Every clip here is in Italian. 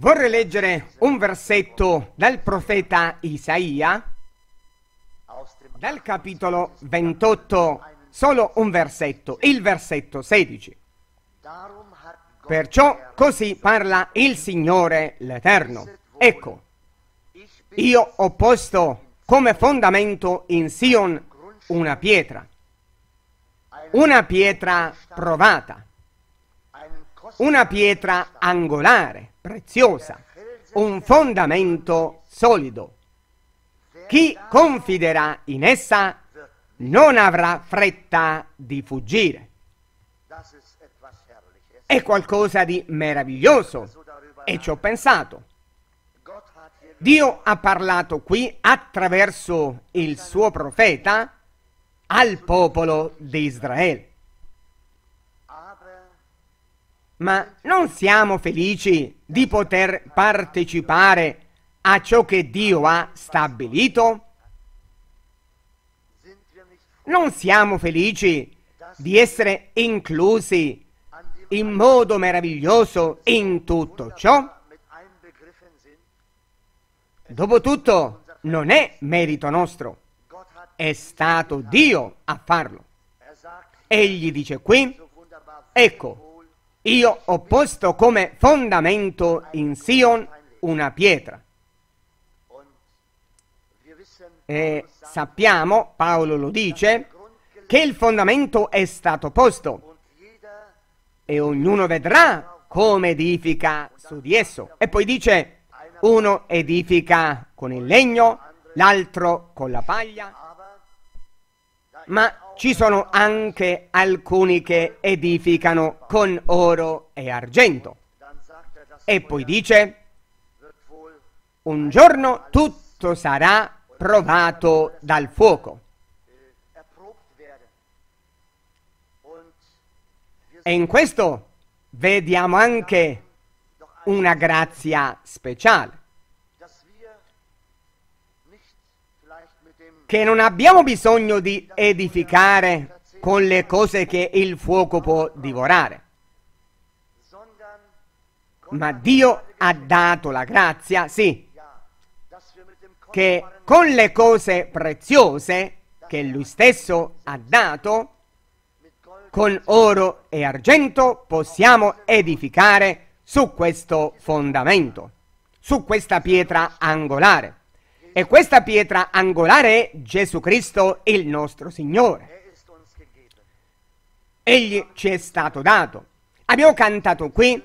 Vorrei leggere un versetto dal profeta Isaia, dal capitolo 28, solo un versetto, il versetto 16. Perciò così parla il Signore l'Eterno. Ecco, io ho posto come fondamento in Sion una pietra, una pietra provata, una pietra angolare preziosa, un fondamento solido. Chi confiderà in essa non avrà fretta di fuggire. È qualcosa di meraviglioso e ci ho pensato. Dio ha parlato qui attraverso il suo profeta al popolo di Israele. Ma non siamo felici di poter partecipare a ciò che Dio ha stabilito? Non siamo felici di essere inclusi in modo meraviglioso in tutto ciò? Dopotutto non è merito nostro, è stato Dio a farlo. Egli dice qui, ecco, io ho posto come fondamento in Sion una pietra. E sappiamo, Paolo lo dice, che il fondamento è stato posto e ognuno vedrà come edifica su di esso. E poi dice, uno edifica con il legno, l'altro con la paglia, ma ci sono anche alcuni che edificano con oro e argento. E poi dice, un giorno tutto sarà provato dal fuoco. E in questo vediamo anche una grazia speciale. che non abbiamo bisogno di edificare con le cose che il fuoco può divorare. Ma Dio ha dato la grazia, sì, che con le cose preziose che Lui stesso ha dato, con oro e argento possiamo edificare su questo fondamento, su questa pietra angolare. E questa pietra angolare è Gesù Cristo, il nostro Signore. Egli ci è stato dato. Abbiamo cantato qui,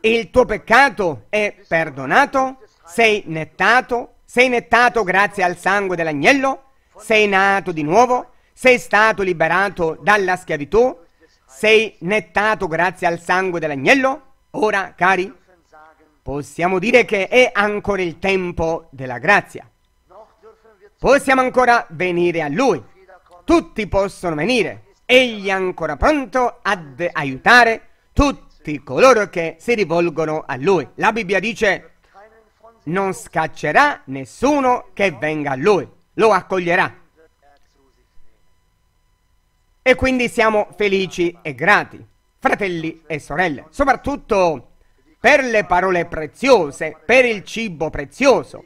il tuo peccato è perdonato, sei nettato, sei nettato grazie al sangue dell'agnello, sei nato di nuovo, sei stato liberato dalla schiavitù, sei nettato grazie al sangue dell'agnello. Ora, cari, Possiamo dire che è ancora il tempo della grazia. Possiamo ancora venire a Lui. Tutti possono venire. Egli è ancora pronto ad aiutare tutti coloro che si rivolgono a Lui. La Bibbia dice, non scaccerà nessuno che venga a Lui, lo accoglierà. E quindi siamo felici e grati, fratelli e sorelle, soprattutto per le parole preziose, per il cibo prezioso,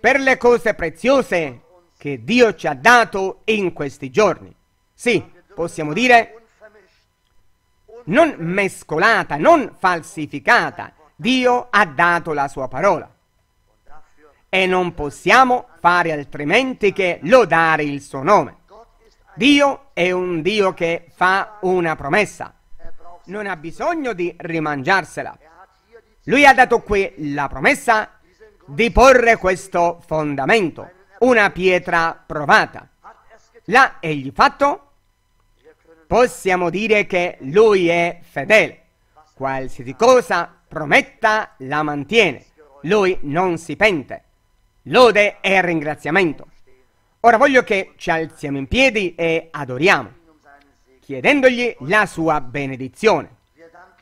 per le cose preziose che Dio ci ha dato in questi giorni. Sì, possiamo dire non mescolata, non falsificata. Dio ha dato la sua parola. E non possiamo fare altrimenti che lodare il suo nome. Dio è un Dio che fa una promessa. Non ha bisogno di rimangiarsela lui ha dato qui la promessa di porre questo fondamento, una pietra provata. L'ha egli fatto? Possiamo dire che lui è fedele. Qualsiasi cosa prometta la mantiene. Lui non si pente. Lode e ringraziamento. Ora voglio che ci alziamo in piedi e adoriamo, chiedendogli la sua benedizione.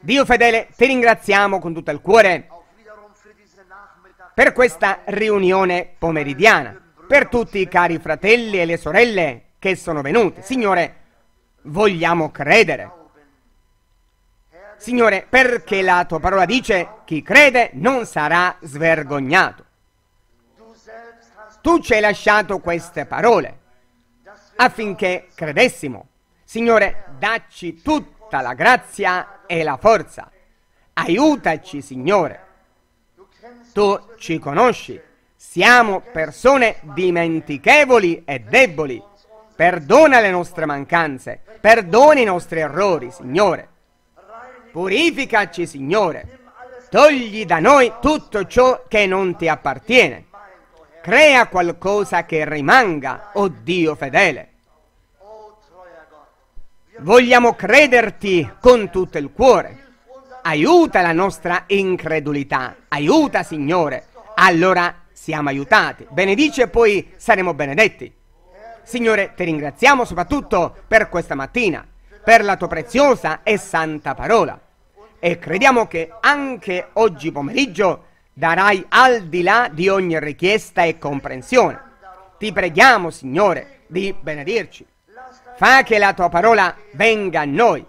Dio fedele, ti ringraziamo con tutto il cuore per questa riunione pomeridiana, per tutti i cari fratelli e le sorelle che sono venuti. Signore, vogliamo credere. Signore, perché la tua parola dice chi crede non sarà svergognato. Tu ci hai lasciato queste parole affinché credessimo. Signore, dacci tutti porta la grazia e la forza. Aiutaci, Signore. Tu ci conosci. Siamo persone dimentichevoli e deboli. Perdona le nostre mancanze, perdona i nostri errori, Signore. Purificaci, Signore. Togli da noi tutto ciò che non ti appartiene. Crea qualcosa che rimanga, oh Dio fedele. Vogliamo crederti con tutto il cuore. Aiuta la nostra incredulità. Aiuta, Signore. Allora siamo aiutati. Benedici e poi saremo benedetti. Signore, ti ringraziamo soprattutto per questa mattina, per la tua preziosa e santa parola. E crediamo che anche oggi pomeriggio darai al di là di ogni richiesta e comprensione. Ti preghiamo, Signore, di benedirci. Fa che la tua parola venga a noi.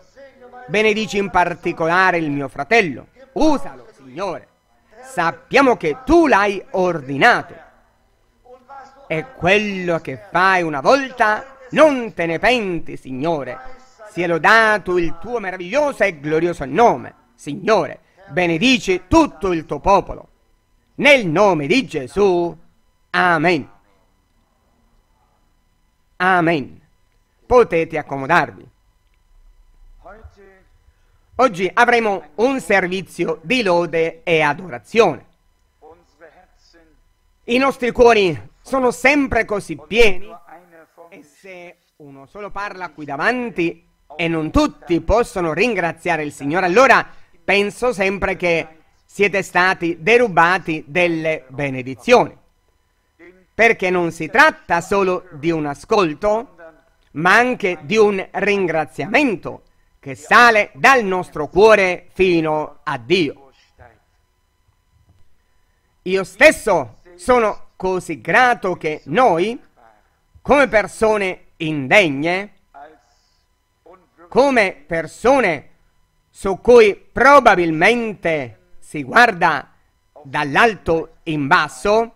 Benedici in particolare il mio fratello. Usalo, Signore. Sappiamo che tu l'hai ordinato. E quello che fai una volta, non te ne penti, Signore. Sia lodato il tuo meraviglioso e glorioso nome. Signore, benedici tutto il tuo popolo. Nel nome di Gesù. Amen. Amen potete accomodarvi. Oggi avremo un servizio di lode e adorazione. I nostri cuori sono sempre così pieni e se uno solo parla qui davanti e non tutti possono ringraziare il Signore, allora penso sempre che siete stati derubati delle benedizioni. Perché non si tratta solo di un ascolto, ma anche di un ringraziamento che sale dal nostro cuore fino a Dio. Io stesso sono così grato che noi, come persone indegne, come persone su cui probabilmente si guarda dall'alto in basso,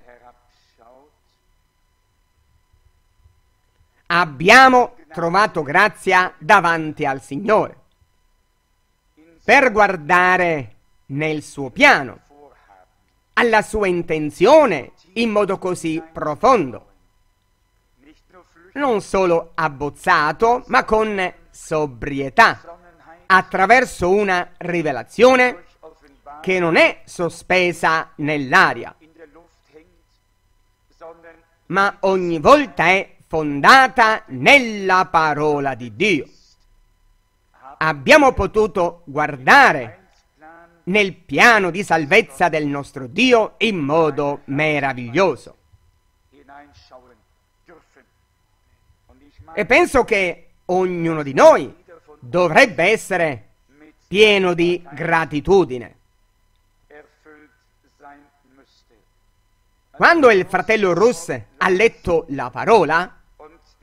abbiamo trovato grazia davanti al Signore per guardare nel suo piano, alla sua intenzione in modo così profondo, non solo abbozzato, ma con sobrietà, attraverso una rivelazione che non è sospesa nell'aria, ma ogni volta è fondata nella parola di Dio. Abbiamo potuto guardare nel piano di salvezza del nostro Dio in modo meraviglioso. E penso che ognuno di noi dovrebbe essere pieno di gratitudine. Quando il fratello Russ ha letto la parola,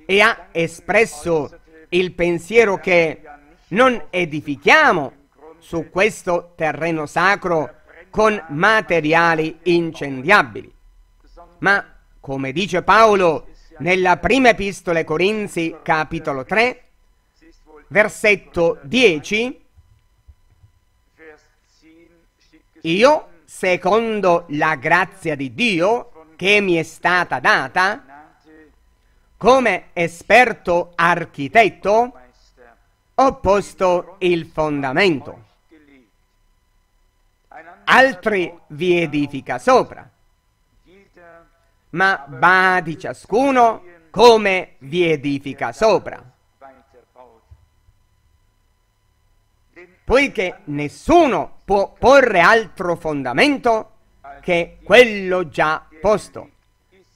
e ha espresso il pensiero che non edifichiamo su questo terreno sacro con materiali incendiabili. Ma, come dice Paolo nella prima epistola ai Corinzi, capitolo 3, versetto 10, io, secondo la grazia di Dio che mi è stata data, come esperto architetto ho posto il fondamento. Altri vi edifica sopra, ma badi ciascuno come vi edifica sopra. Poiché nessuno può porre altro fondamento che quello già posto,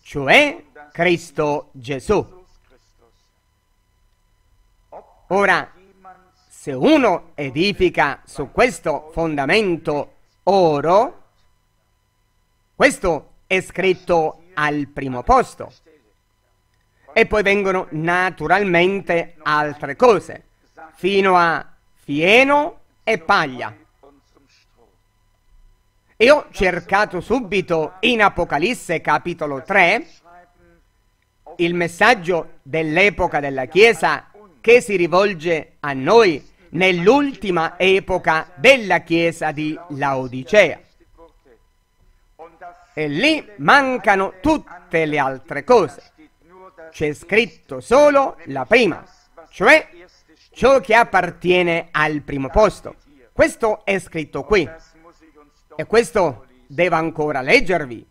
cioè Cristo Gesù. Ora, se uno edifica su questo fondamento oro, questo è scritto al primo posto. E poi vengono naturalmente altre cose, fino a fieno e paglia. E ho cercato subito in Apocalisse capitolo 3 il messaggio dell'epoca della Chiesa che si rivolge a noi nell'ultima epoca della Chiesa di Laodicea. E lì mancano tutte le altre cose. C'è scritto solo la prima, cioè ciò che appartiene al primo posto. Questo è scritto qui. E questo devo ancora leggervi.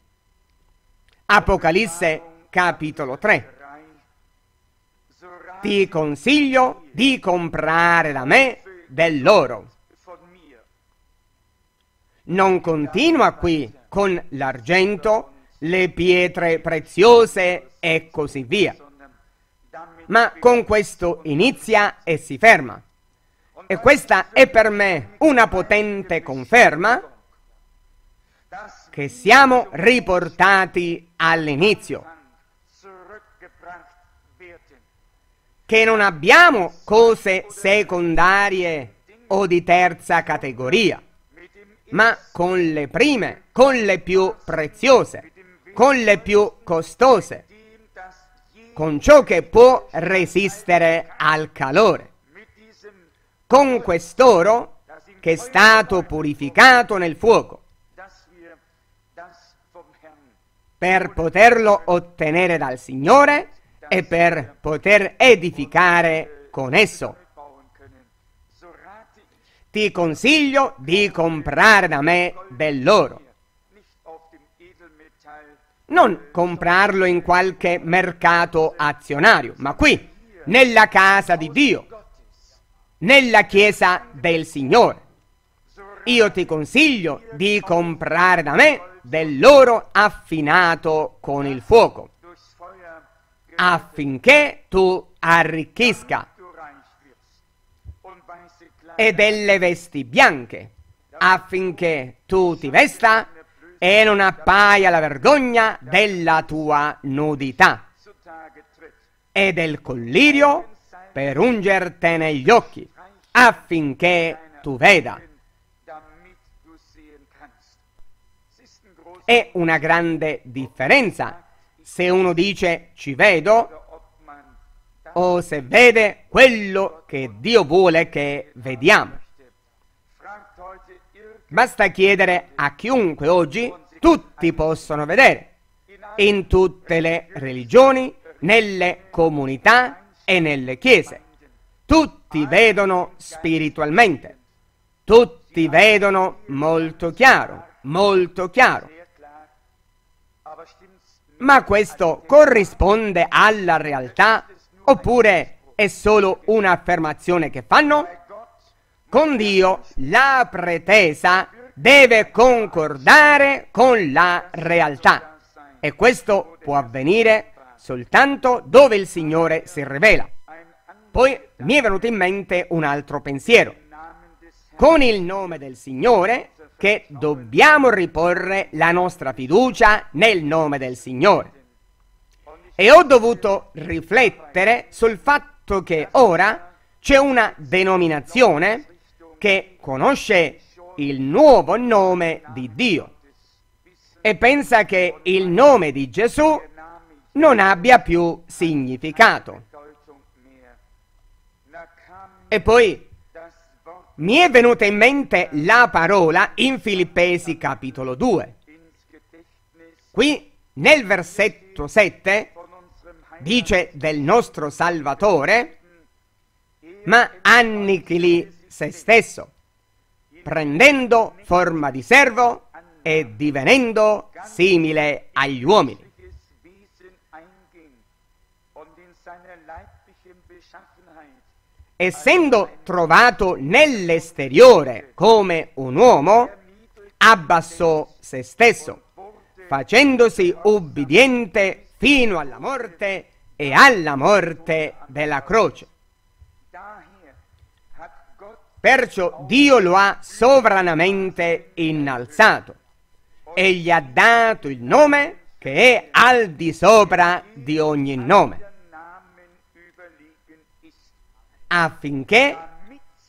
Apocalisse capitolo 3. Ti consiglio di comprare da me dell'oro. Non continua qui con l'argento, le pietre preziose e così via. Ma con questo inizia e si ferma. E questa è per me una potente conferma che siamo riportati all'inizio. che non abbiamo cose secondarie o di terza categoria, ma con le prime, con le più preziose, con le più costose, con ciò che può resistere al calore. Con quest'oro che è stato purificato nel fuoco per poterlo ottenere dal Signore e per poter edificare con esso. Ti consiglio di comprare da me dell'oro. Non comprarlo in qualche mercato azionario, ma qui, nella casa di Dio, nella chiesa del Signore. Io ti consiglio di comprare da me dell'oro affinato con il fuoco affinché tu arricchisca e delle vesti bianche affinché tu ti vesta e non appaia la vergogna della tua nudità e del collirio per ungertene gli occhi affinché tu veda. È una grande differenza se uno dice ci vedo o se vede quello che Dio vuole che vediamo. Basta chiedere a chiunque oggi, tutti possono vedere, in tutte le religioni, nelle comunità e nelle chiese. Tutti vedono spiritualmente, tutti vedono molto chiaro, molto chiaro. Ma questo corrisponde alla realtà oppure è solo un'affermazione che fanno? Con Dio la pretesa deve concordare con la realtà e questo può avvenire soltanto dove il Signore si rivela. Poi mi è venuto in mente un altro pensiero. Con il nome del Signore che dobbiamo riporre la nostra fiducia nel nome del Signore. E ho dovuto riflettere sul fatto che ora c'è una denominazione che conosce il nuovo nome di Dio e pensa che il nome di Gesù non abbia più significato. E poi mi è venuta in mente la parola in Filippesi capitolo 2. Qui nel versetto 7 dice del nostro Salvatore, ma annichili se stesso, prendendo forma di servo e divenendo simile agli uomini. essendo trovato nell'esteriore come un uomo, abbassò se stesso, facendosi ubbidiente fino alla morte e alla morte della croce. Perciò Dio lo ha sovranamente innalzato e gli ha dato il nome che è al di sopra di ogni nome affinché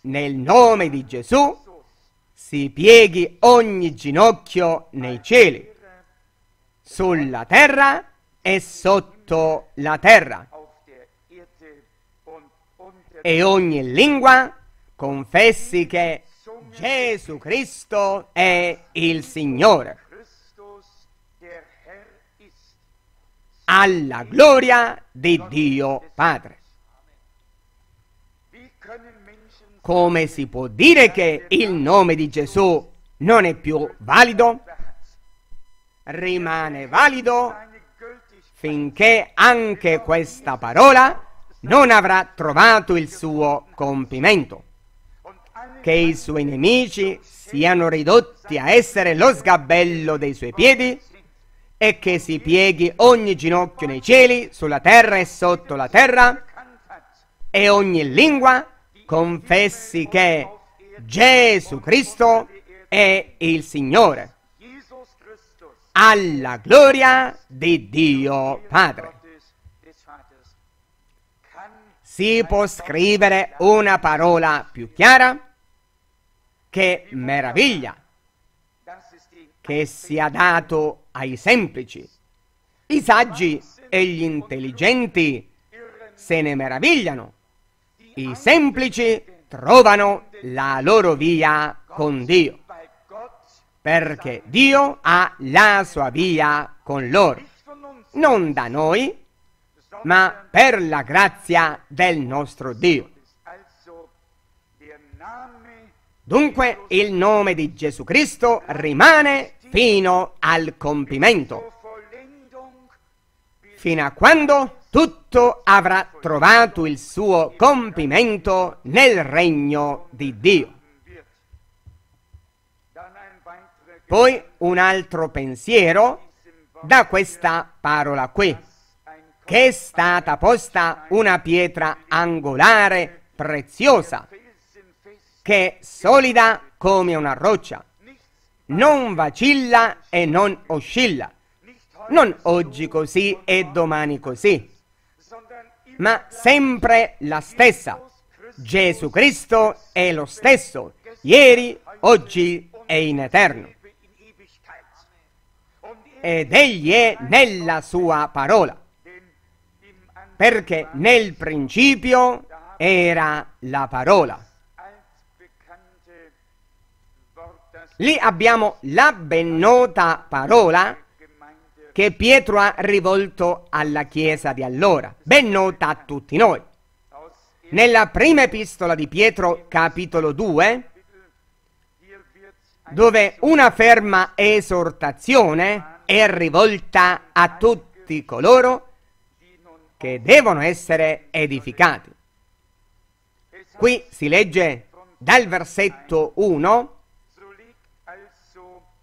nel nome di Gesù si pieghi ogni ginocchio nei cieli, sulla terra e sotto la terra, e ogni lingua confessi che Gesù Cristo è il Signore. Alla gloria di Dio Padre. come si può dire che il nome di Gesù non è più valido? Rimane valido finché anche questa parola non avrà trovato il suo compimento. Che i suoi nemici siano ridotti a essere lo sgabello dei suoi piedi e che si pieghi ogni ginocchio nei cieli, sulla terra e sotto la terra e ogni lingua confessi che Gesù Cristo è il Signore, alla gloria di Dio Padre. Si può scrivere una parola più chiara? Che meraviglia! Che sia dato ai semplici. I saggi e gli intelligenti se ne meravigliano i semplici trovano la loro via con Dio, perché Dio ha la sua via con loro, non da noi, ma per la grazia del nostro Dio. Dunque il nome di Gesù Cristo rimane fino al compimento, fino a quando tutto avrà trovato il suo compimento nel regno di Dio. Poi un altro pensiero da questa parola qui, che è stata posta una pietra angolare preziosa, che è solida come una roccia, non vacilla e non oscilla, non oggi così e domani così ma sempre la stessa. Gesù Cristo è lo stesso, ieri, oggi e in eterno. Ed egli è nella sua parola, perché nel principio era la parola. Lì abbiamo la ben nota parola che Pietro ha rivolto alla Chiesa di allora, ben nota a tutti noi. Nella prima epistola di Pietro, capitolo 2, dove una ferma esortazione è rivolta a tutti coloro che devono essere edificati. Qui si legge dal versetto 1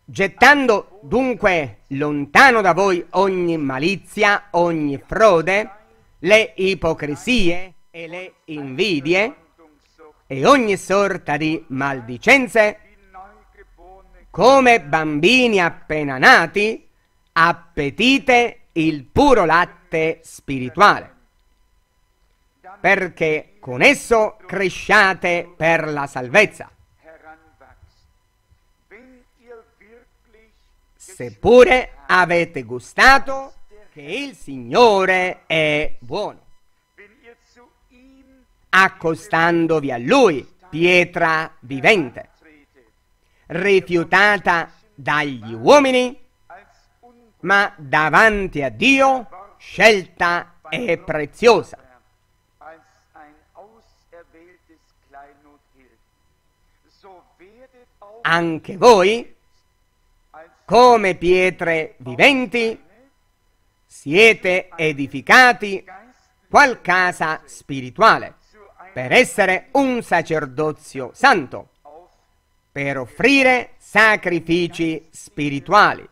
Gettando dunque lontano da voi ogni malizia, ogni frode, le ipocrisie e le invidie e ogni sorta di maldicenze, come bambini appena nati, appetite il puro latte spirituale, perché con esso cresciate per la salvezza seppure avete gustato che il Signore è buono. Accostandovi a Lui, pietra vivente, rifiutata dagli uomini, ma davanti a Dio scelta e preziosa. Anche voi come pietre viventi, siete edificati qual casa spirituale, per essere un sacerdozio santo, per offrire sacrifici spirituali,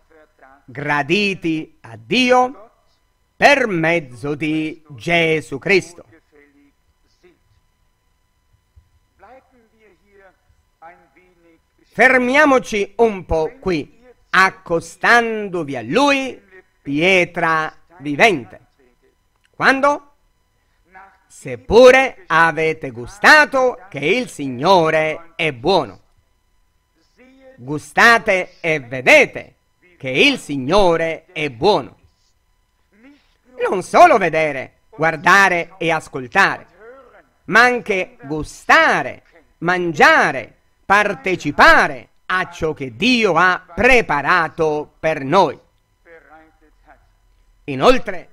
graditi a Dio per mezzo di Gesù Cristo. Fermiamoci un po' qui accostandovi a lui pietra vivente. Quando? Seppure avete gustato che il Signore è buono. Gustate e vedete che il Signore è buono. Non solo vedere, guardare e ascoltare, ma anche gustare, mangiare, partecipare a ciò che Dio ha preparato per noi. Inoltre,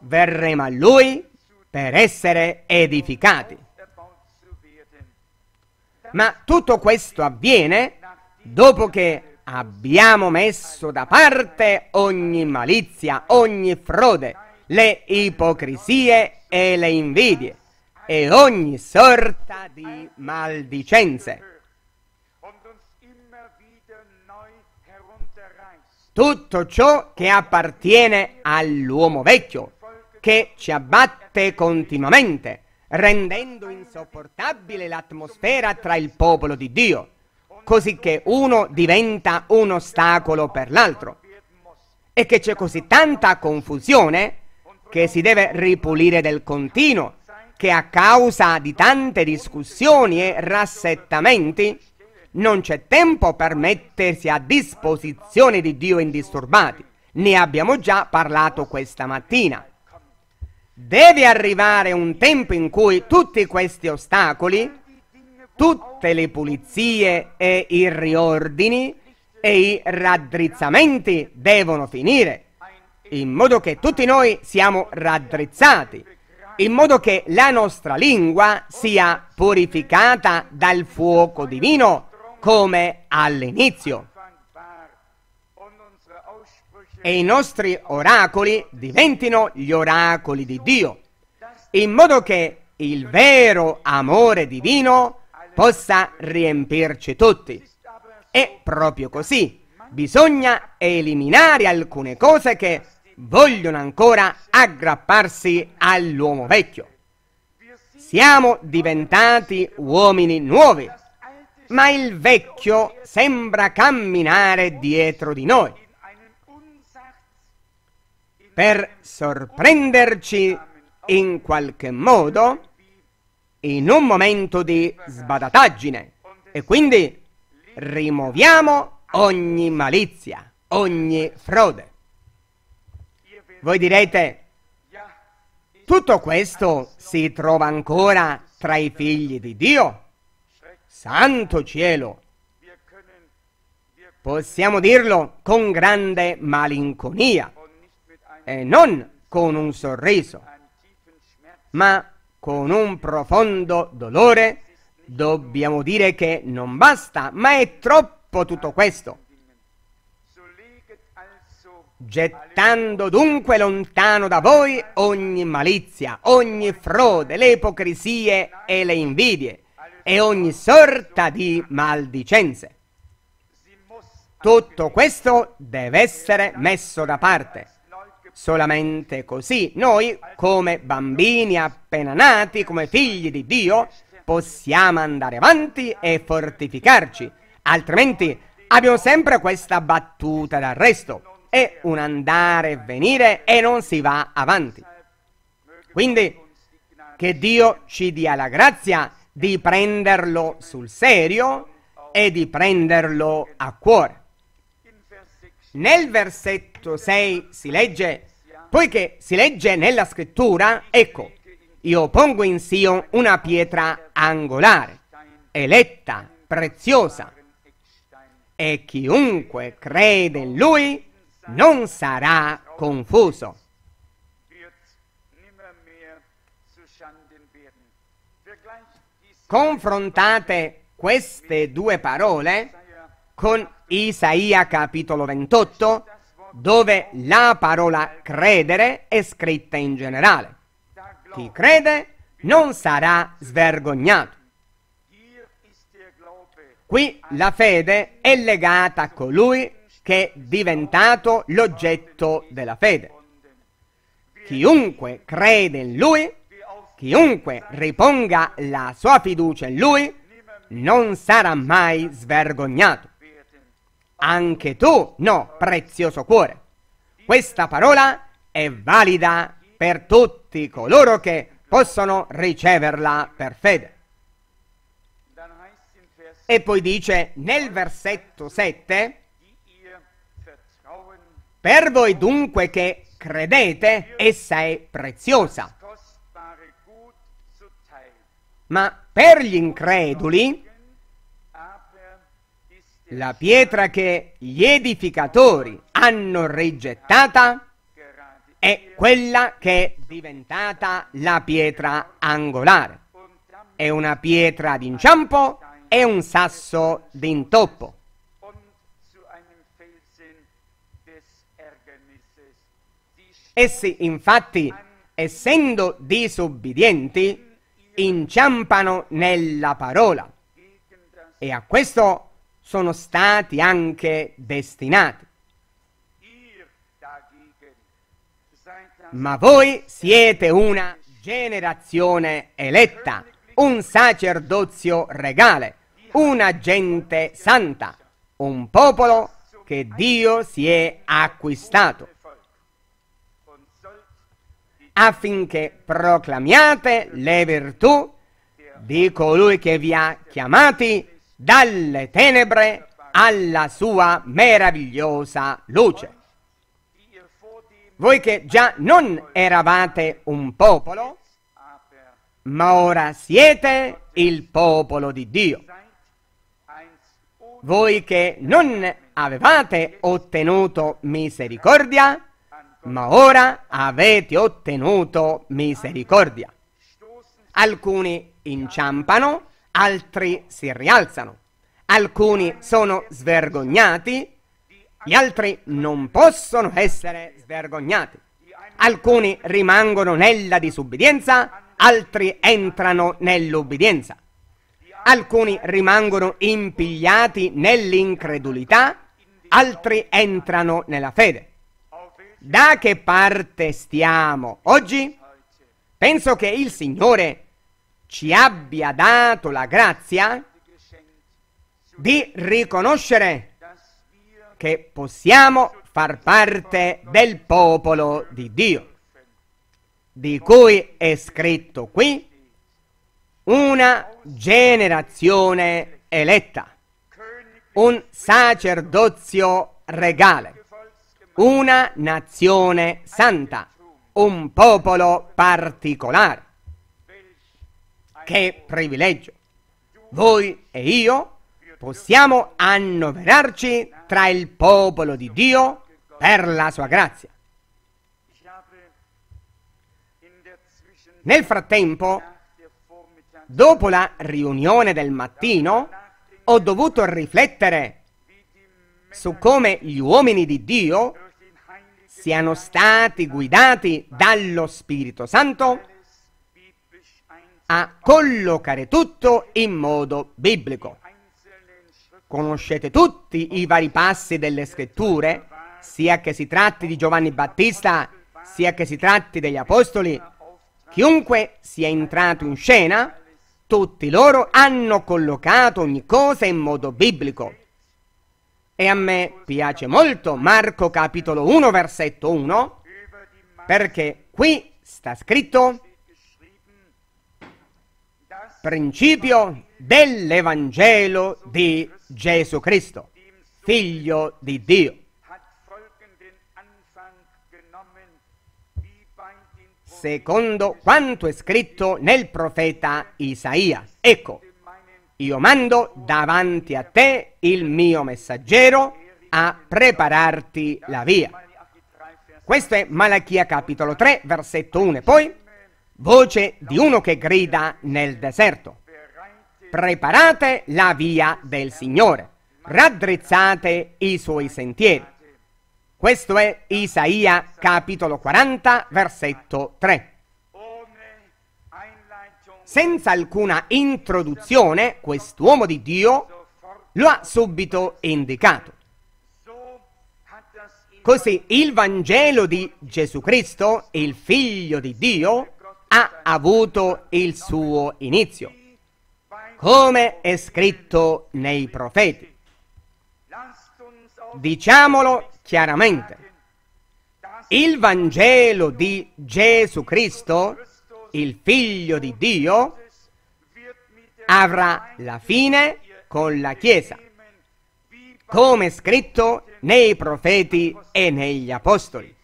verremo a Lui per essere edificati. Ma tutto questo avviene dopo che abbiamo messo da parte ogni malizia, ogni frode, le ipocrisie e le invidie e ogni sorta di maldicenze. tutto ciò che appartiene all'uomo vecchio, che ci abbatte continuamente, rendendo insopportabile l'atmosfera tra il popolo di Dio, così che uno diventa un ostacolo per l'altro, e che c'è così tanta confusione che si deve ripulire del continuo, che a causa di tante discussioni e rassettamenti non c'è tempo per mettersi a disposizione di Dio indisturbati. Ne abbiamo già parlato questa mattina. Deve arrivare un tempo in cui tutti questi ostacoli, tutte le pulizie e i riordini e i raddrizzamenti devono finire, in modo che tutti noi siamo raddrizzati, in modo che la nostra lingua sia purificata dal fuoco divino come all'inizio. E i nostri oracoli diventino gli oracoli di Dio, in modo che il vero amore divino possa riempirci tutti. È proprio così. Bisogna eliminare alcune cose che vogliono ancora aggrapparsi all'uomo vecchio. Siamo diventati uomini nuovi ma il vecchio sembra camminare dietro di noi per sorprenderci in qualche modo in un momento di sbadataggine e quindi rimuoviamo ogni malizia, ogni frode. Voi direte, tutto questo si trova ancora tra i figli di Dio? Santo cielo! Possiamo dirlo con grande malinconia e non con un sorriso, ma con un profondo dolore dobbiamo dire che non basta, ma è troppo tutto questo. Gettando dunque lontano da voi ogni malizia, ogni frode, le ipocrisie e le invidie e ogni sorta di maldicenze. Tutto questo deve essere messo da parte. Solamente così noi, come bambini appena nati, come figli di Dio, possiamo andare avanti e fortificarci. Altrimenti abbiamo sempre questa battuta d'arresto. È un andare e venire e non si va avanti. Quindi che Dio ci dia la grazia di prenderlo sul serio e di prenderlo a cuore. Nel versetto 6 si legge, poiché si legge nella scrittura, ecco, io pongo in Sion una pietra angolare, eletta, preziosa, e chiunque crede in lui non sarà confuso. confrontate queste due parole con Isaia capitolo 28, dove la parola credere è scritta in generale. Chi crede non sarà svergognato. Qui la fede è legata a colui che è diventato l'oggetto della fede. Chiunque crede in lui Chiunque riponga la sua fiducia in lui non sarà mai svergognato. Anche tu no, prezioso cuore. Questa parola è valida per tutti coloro che possono riceverla per fede. E poi dice nel versetto 7, per voi dunque che credete, essa è preziosa ma per gli increduli, la pietra che gli edificatori hanno rigettata è quella che è diventata la pietra angolare. È una pietra d'inciampo e un sasso d'intoppo. Essi infatti, essendo disobbedienti, inciampano nella parola e a questo sono stati anche destinati. Ma voi siete una generazione eletta, un sacerdozio regale, una gente santa, un popolo che Dio si è acquistato affinché proclamiate le virtù di colui che vi ha chiamati dalle tenebre alla sua meravigliosa luce. Voi che già non eravate un popolo, ma ora siete il popolo di Dio. Voi che non avevate ottenuto misericordia, ma ora avete ottenuto misericordia. Alcuni inciampano, altri si rialzano, alcuni sono svergognati, gli altri non possono essere svergognati. Alcuni rimangono nella disubbidienza, altri entrano nell'ubbidienza. Alcuni rimangono impigliati nell'incredulità, altri entrano nella fede da che parte stiamo? Oggi penso che il Signore ci abbia dato la grazia di riconoscere che possiamo far parte del popolo di Dio, di cui è scritto qui una generazione eletta, un sacerdozio regale. Una nazione santa, un popolo particolare. Che privilegio! Voi e io possiamo annoverarci tra il popolo di Dio per la sua grazia. Nel frattempo, dopo la riunione del mattino, ho dovuto riflettere su come gli uomini di Dio siano stati guidati dallo Spirito Santo a collocare tutto in modo biblico. Conoscete tutti i vari passi delle scritture, sia che si tratti di Giovanni Battista, sia che si tratti degli Apostoli. Chiunque sia entrato in scena, tutti loro hanno collocato ogni cosa in modo biblico. E a me piace molto Marco capitolo 1 versetto 1 perché qui sta scritto principio dell'Evangelo di Gesù Cristo, figlio di Dio. Secondo quanto è scritto nel profeta Isaia. Ecco, io mando davanti a te il mio messaggero a prepararti la via. Questo è Malachia capitolo 3, versetto 1. E poi, voce di uno che grida nel deserto. Preparate la via del Signore, raddrizzate i suoi sentieri. Questo è Isaia capitolo 40, versetto 3 senza alcuna introduzione, quest'uomo di Dio lo ha subito indicato. Così il Vangelo di Gesù Cristo, il Figlio di Dio, ha avuto il suo inizio, come è scritto nei profeti. Diciamolo chiaramente, il Vangelo di Gesù Cristo il figlio di Dio, avrà la fine con la Chiesa, come scritto nei profeti e negli apostoli.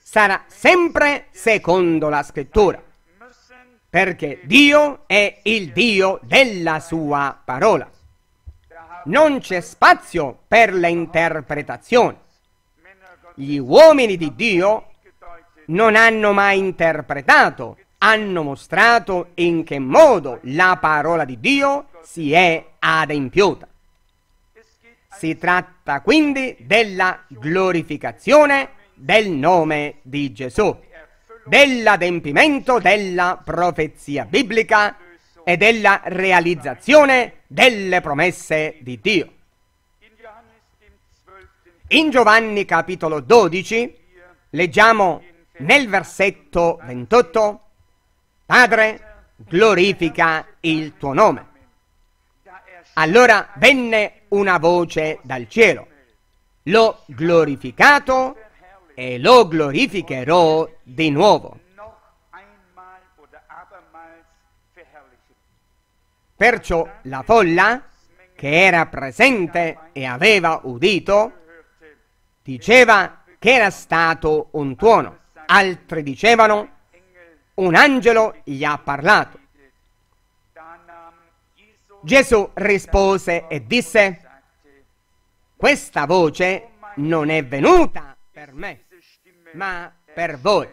Sarà sempre secondo la scrittura, perché Dio è il Dio della sua parola. Non c'è spazio per l'interpretazione. Gli uomini di Dio non hanno mai interpretato, hanno mostrato in che modo la parola di Dio si è adempiuta. Si tratta quindi della glorificazione del nome di Gesù, dell'adempimento della profezia biblica e della realizzazione delle promesse di Dio. In Giovanni capitolo 12 leggiamo nel versetto 28, Padre, glorifica il tuo nome. Allora venne una voce dal cielo, l'ho glorificato e lo glorificherò di nuovo. Perciò la folla, che era presente e aveva udito, diceva che era stato un tuono. Altri dicevano, un angelo gli ha parlato. Gesù rispose e disse, questa voce non è venuta per me, ma per voi.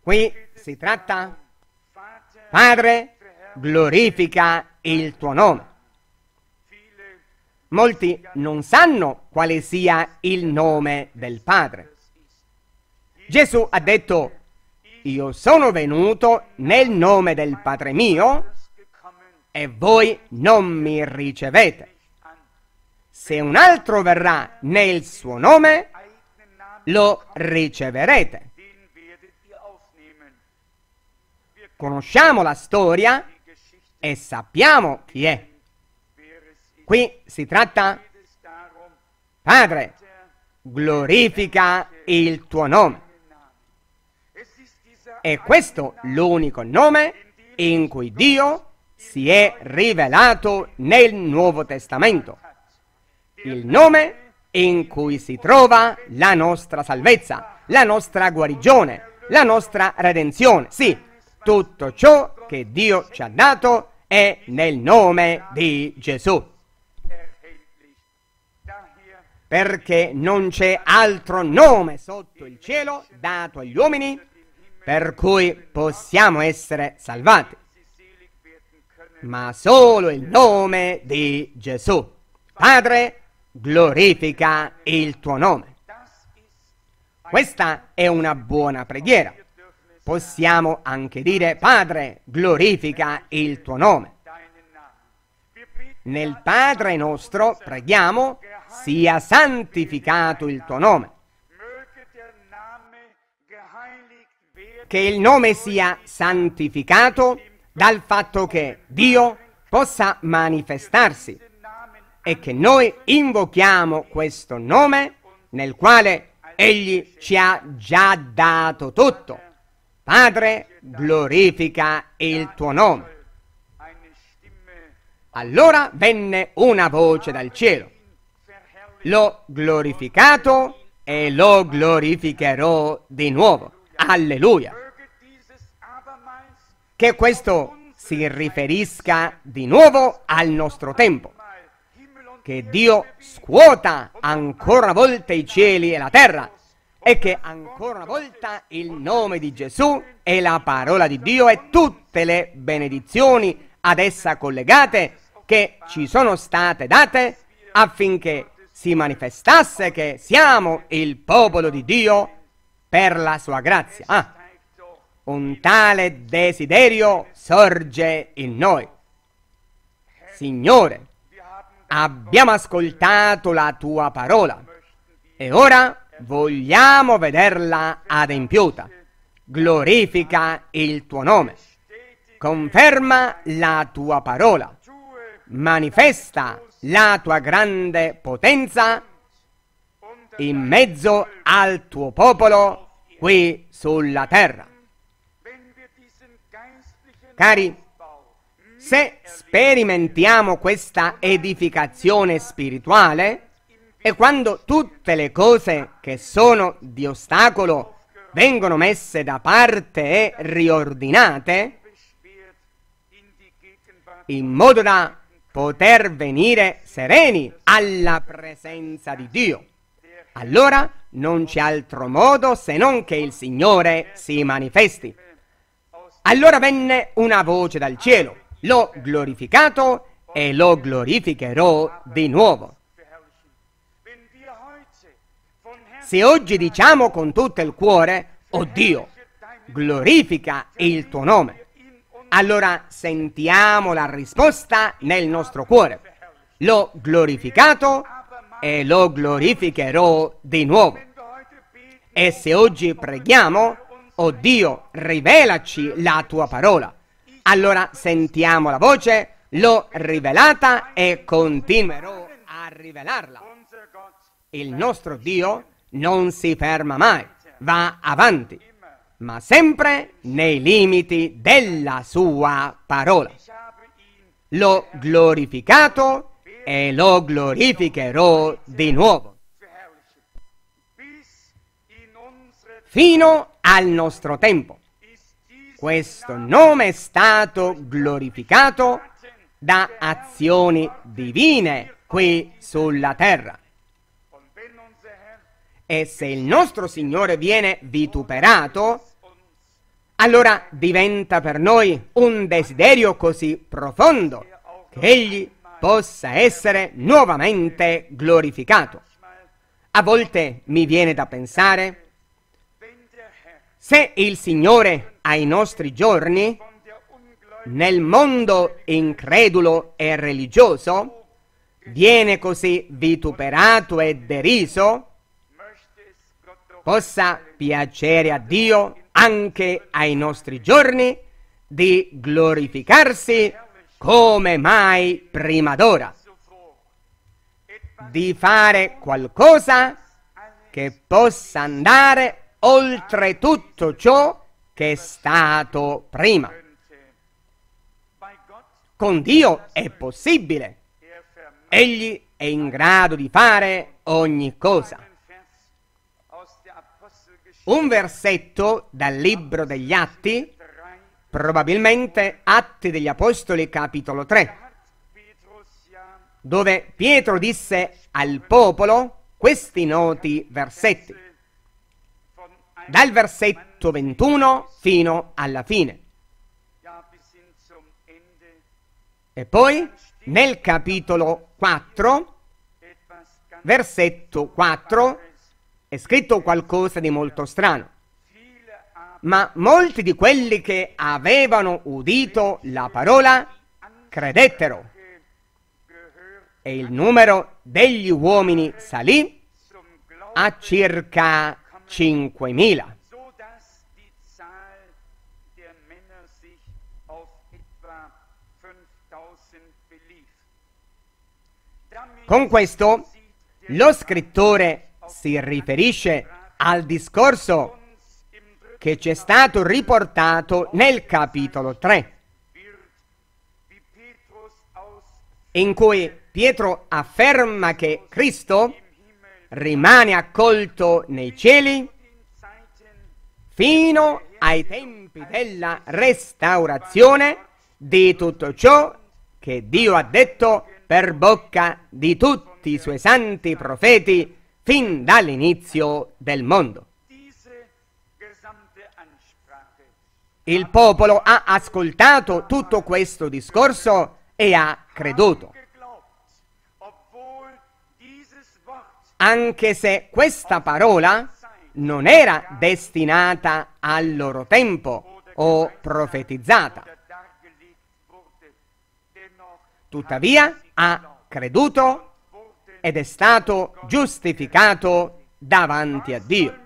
Qui si tratta, Padre, glorifica il tuo nome. Molti non sanno quale sia il nome del Padre. Gesù ha detto, io sono venuto nel nome del Padre mio e voi non mi ricevete. Se un altro verrà nel suo nome, lo riceverete. Conosciamo la storia e sappiamo chi è. Qui si tratta, Padre, glorifica il tuo nome. E questo l'unico nome in cui Dio si è rivelato nel Nuovo Testamento. Il nome in cui si trova la nostra salvezza, la nostra guarigione, la nostra redenzione. Sì, tutto ciò che Dio ci ha dato è nel nome di Gesù perché non c'è altro nome sotto il cielo dato agli uomini per cui possiamo essere salvati, ma solo il nome di Gesù. Padre, glorifica il tuo nome. Questa è una buona preghiera. Possiamo anche dire, Padre, glorifica il tuo nome. Nel Padre nostro preghiamo sia santificato il tuo nome. Che il nome sia santificato dal fatto che Dio possa manifestarsi e che noi invochiamo questo nome nel quale Egli ci ha già dato tutto. Padre, glorifica il tuo nome. Allora venne una voce dal cielo. L'ho glorificato e lo glorificherò di nuovo. Alleluia. Che questo si riferisca di nuovo al nostro tempo. Che Dio scuota ancora una volta i cieli e la terra e che ancora una volta il nome di Gesù e la parola di Dio e tutte le benedizioni ad essa collegate che ci sono state date affinché si manifestasse che siamo il popolo di Dio per la sua grazia. Ah, un tale desiderio sorge in noi. Signore, abbiamo ascoltato la tua parola e ora vogliamo vederla adempiuta. Glorifica il tuo nome. Conferma la tua parola. Manifesta la tua grande potenza in mezzo al tuo popolo qui sulla terra. Cari, se sperimentiamo questa edificazione spirituale e quando tutte le cose che sono di ostacolo vengono messe da parte e riordinate, in modo da poter venire sereni alla presenza di Dio. Allora non c'è altro modo se non che il Signore si manifesti. Allora venne una voce dal cielo, l'ho glorificato e lo glorificherò di nuovo. Se oggi diciamo con tutto il cuore, oh Dio, glorifica il tuo nome, allora sentiamo la risposta nel nostro cuore. L'ho glorificato e lo glorificherò di nuovo. E se oggi preghiamo, oh Dio, rivelaci la tua parola. Allora sentiamo la voce, l'ho rivelata e continuerò a rivelarla. Il nostro Dio non si ferma mai, va avanti ma sempre nei limiti della sua parola. L'ho glorificato e lo glorificherò di nuovo. Fino al nostro tempo. Questo nome è stato glorificato da azioni divine qui sulla terra. E se il nostro Signore viene vituperato, allora diventa per noi un desiderio così profondo che Egli possa essere nuovamente glorificato. A volte mi viene da pensare, se il Signore ai nostri giorni, nel mondo incredulo e religioso, viene così vituperato e deriso, possa piacere a Dio anche ai nostri giorni di glorificarsi come mai prima d'ora, di fare qualcosa che possa andare oltre tutto ciò che è stato prima. Con Dio è possibile. Egli è in grado di fare ogni cosa un versetto dal libro degli Atti, probabilmente Atti degli Apostoli capitolo 3, dove Pietro disse al popolo questi noti versetti, dal versetto 21 fino alla fine. E poi nel capitolo 4, versetto 4, è scritto qualcosa di molto strano. Ma molti di quelli che avevano udito la parola credettero e il numero degli uomini salì a circa 5.000. Con questo lo scrittore si riferisce al discorso che ci è stato riportato nel capitolo 3, in cui Pietro afferma che Cristo rimane accolto nei cieli fino ai tempi della restaurazione di tutto ciò che Dio ha detto per bocca di tutti i suoi santi profeti fin dall'inizio del mondo. Il popolo ha ascoltato tutto questo discorso e ha creduto. Anche se questa parola non era destinata al loro tempo o profetizzata. Tuttavia ha creduto ed è stato giustificato davanti a Dio.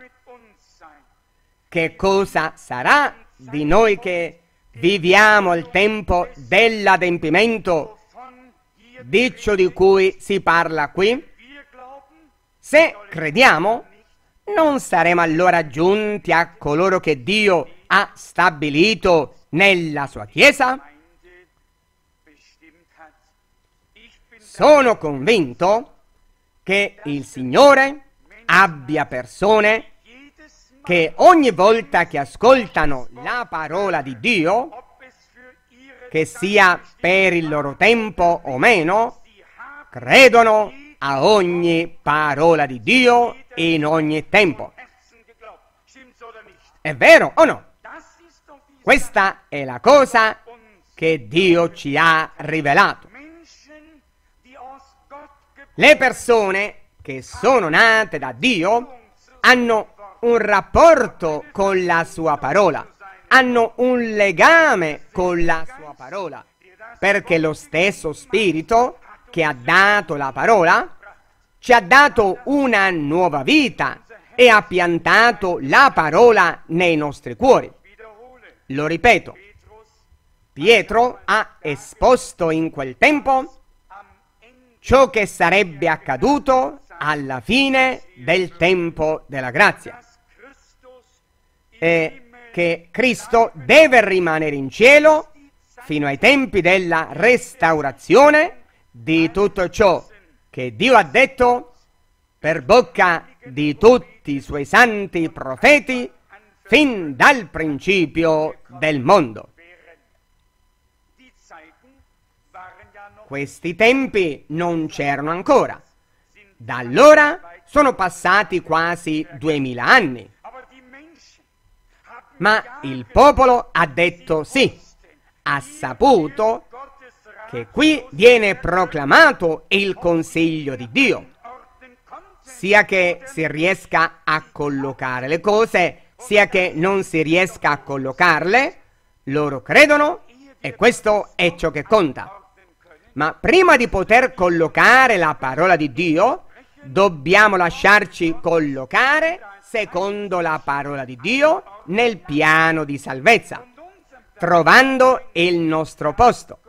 Che cosa sarà di noi che viviamo il tempo dell'adempimento, di ciò di cui si parla qui? Se crediamo, non saremo allora giunti a coloro che Dio ha stabilito nella sua Chiesa? Sono convinto che il Signore abbia persone che ogni volta che ascoltano la parola di Dio, che sia per il loro tempo o meno, credono a ogni parola di Dio in ogni tempo. È vero o no? Questa è la cosa che Dio ci ha rivelato. Le persone che sono nate da Dio hanno un rapporto con la sua parola, hanno un legame con la sua parola, perché lo stesso Spirito che ha dato la parola ci ha dato una nuova vita e ha piantato la parola nei nostri cuori. Lo ripeto, Pietro ha esposto in quel tempo ciò che sarebbe accaduto alla fine del tempo della grazia. E che Cristo deve rimanere in cielo fino ai tempi della restaurazione di tutto ciò che Dio ha detto per bocca di tutti i suoi santi profeti fin dal principio del mondo. Questi tempi non c'erano ancora. Da allora sono passati quasi duemila anni. Ma il popolo ha detto sì, ha saputo che qui viene proclamato il consiglio di Dio, sia che si riesca a collocare le cose, sia che non si riesca a collocarle, loro credono e questo è ciò che conta. Ma prima di poter collocare la parola di Dio, dobbiamo lasciarci collocare secondo la parola di Dio nel piano di salvezza, trovando il nostro posto,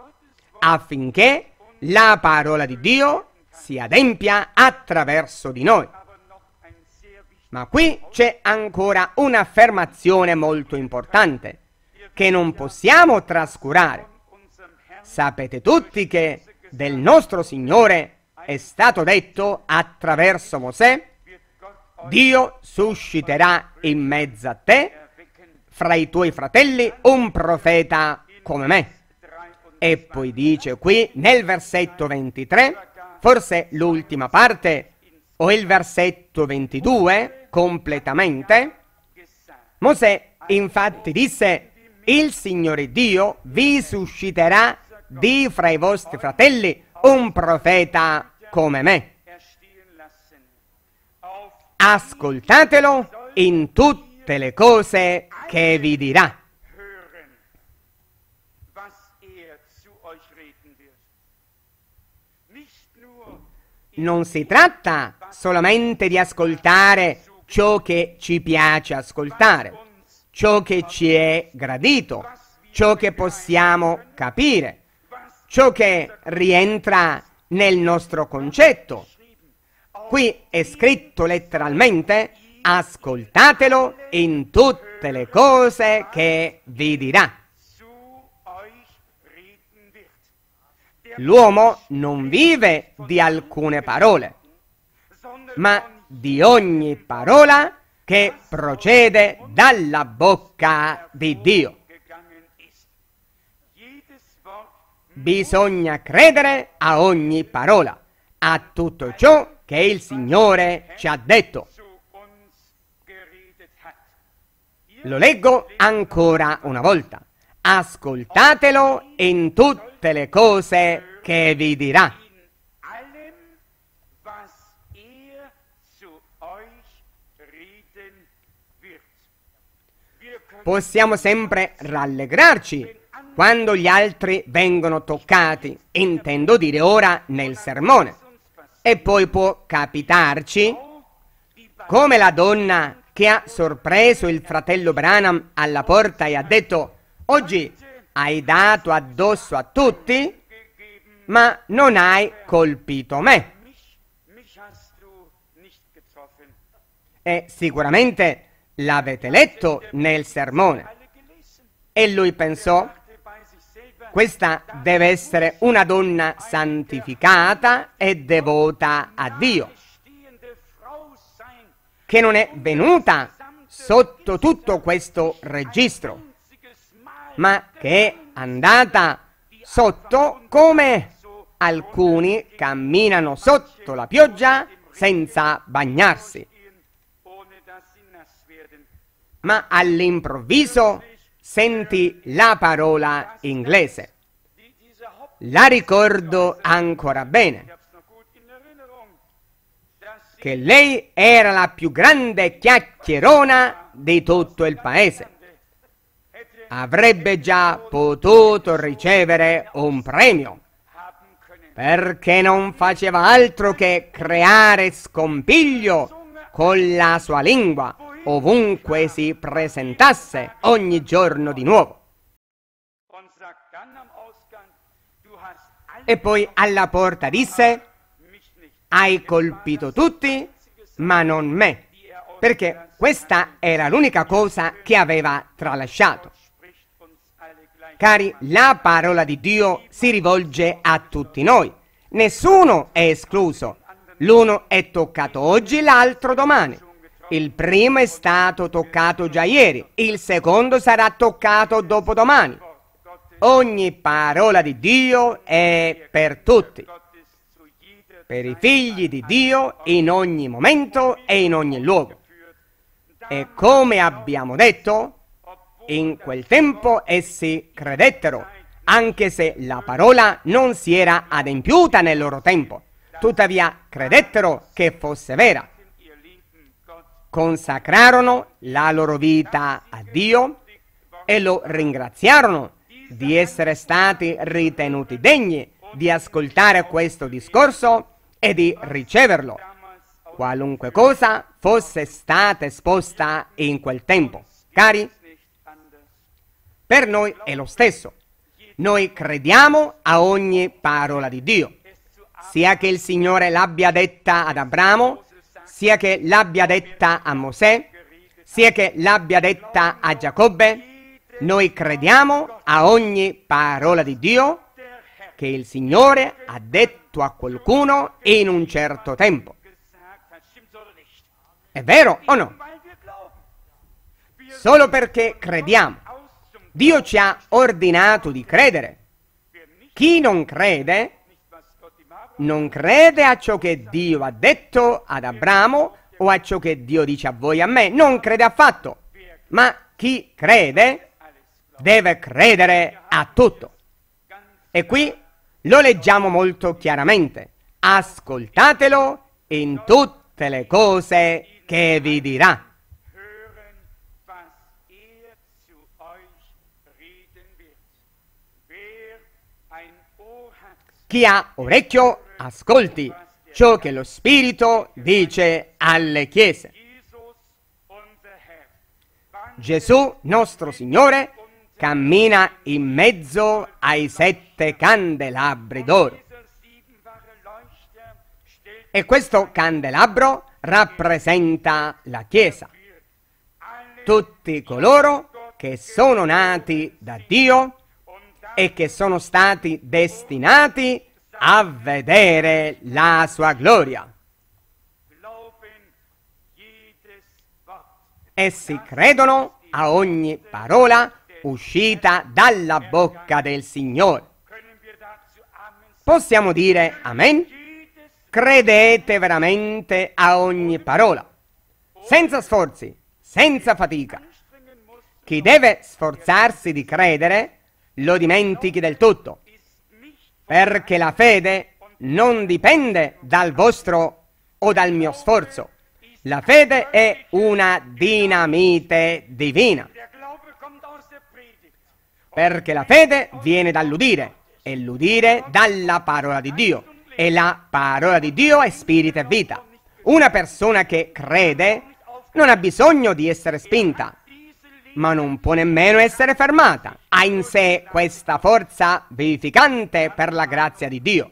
affinché la parola di Dio si adempia attraverso di noi. Ma qui c'è ancora un'affermazione molto importante, che non possiamo trascurare. Sapete tutti che del nostro Signore è stato detto attraverso Mosè, Dio susciterà in mezzo a te, fra i tuoi fratelli, un profeta come me. E poi dice qui nel versetto 23, forse l'ultima parte, o il versetto 22 completamente, Mosè infatti disse, il Signore Dio vi susciterà di fra i vostri fratelli un profeta come me. Ascoltatelo in tutte le cose che vi dirà. Non si tratta solamente di ascoltare ciò che ci piace ascoltare, ciò che ci è gradito, ciò che possiamo capire, ciò che rientra nel nostro concetto. Qui è scritto letteralmente, ascoltatelo in tutte le cose che vi dirà. L'uomo non vive di alcune parole, ma di ogni parola che procede dalla bocca di Dio. Bisogna credere a ogni parola, a tutto ciò che il Signore ci ha detto. Lo leggo ancora una volta. Ascoltatelo in tutte le cose che vi dirà. Possiamo sempre rallegrarci quando gli altri vengono toccati, intendo dire ora nel sermone. E poi può capitarci, come la donna che ha sorpreso il fratello Branham alla porta e ha detto oggi hai dato addosso a tutti, ma non hai colpito me. E sicuramente l'avete letto nel sermone. E lui pensò, questa deve essere una donna santificata e devota a Dio, che non è venuta sotto tutto questo registro, ma che è andata sotto come alcuni camminano sotto la pioggia senza bagnarsi. Ma all'improvviso senti la parola inglese. La ricordo ancora bene, che lei era la più grande chiacchierona di tutto il paese. Avrebbe già potuto ricevere un premio, perché non faceva altro che creare scompiglio con la sua lingua ovunque si presentasse ogni giorno di nuovo. E poi alla porta disse, hai colpito tutti, ma non me, perché questa era l'unica cosa che aveva tralasciato. Cari, la parola di Dio si rivolge a tutti noi. Nessuno è escluso. L'uno è toccato oggi, l'altro domani. Il primo è stato toccato già ieri, il secondo sarà toccato dopodomani. Ogni parola di Dio è per tutti, per i figli di Dio in ogni momento e in ogni luogo. E come abbiamo detto, in quel tempo essi credettero, anche se la parola non si era adempiuta nel loro tempo. Tuttavia credettero che fosse vera consacrarono la loro vita a Dio e lo ringraziarono di essere stati ritenuti degni di ascoltare questo discorso e di riceverlo, qualunque cosa fosse stata esposta in quel tempo. Cari, per noi è lo stesso. Noi crediamo a ogni parola di Dio, sia che il Signore l'abbia detta ad Abramo, sia che l'abbia detta a Mosè, sia che l'abbia detta a Giacobbe, noi crediamo a ogni parola di Dio che il Signore ha detto a qualcuno in un certo tempo. È vero o no? Solo perché crediamo. Dio ci ha ordinato di credere. Chi non crede non crede a ciò che Dio ha detto ad Abramo o a ciò che Dio dice a voi e a me. Non crede affatto. Ma chi crede deve credere a tutto. E qui lo leggiamo molto chiaramente. Ascoltatelo in tutte le cose che vi dirà. Chi ha orecchio, ascolti ciò che lo Spirito dice alle chiese. Gesù, nostro Signore, cammina in mezzo ai sette candelabri d'oro. E questo candelabro rappresenta la Chiesa. Tutti coloro che sono nati da Dio e che sono stati destinati a vedere la sua gloria. Essi credono a ogni parola uscita dalla bocca del Signore. Possiamo dire Amen? Credete veramente a ogni parola, senza sforzi, senza fatica. Chi deve sforzarsi di credere lo dimentichi del tutto, perché la fede non dipende dal vostro o dal mio sforzo. La fede è una dinamite divina, perché la fede viene dall'udire, e l'udire dalla parola di Dio, e la parola di Dio è spirito e vita. Una persona che crede non ha bisogno di essere spinta, ma non può nemmeno essere fermata. Ha in sé questa forza vivificante per la grazia di Dio.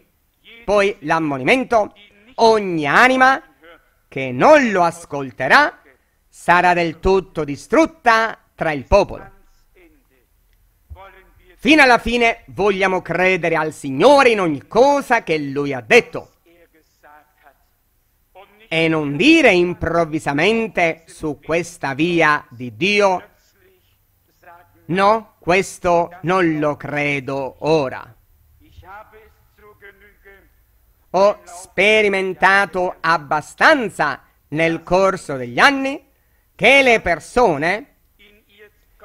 Poi l'ammonimento, ogni anima che non lo ascolterà sarà del tutto distrutta tra il popolo. Fino alla fine vogliamo credere al Signore in ogni cosa che Lui ha detto e non dire improvvisamente su questa via di Dio No, questo non lo credo ora. Ho sperimentato abbastanza nel corso degli anni che le persone,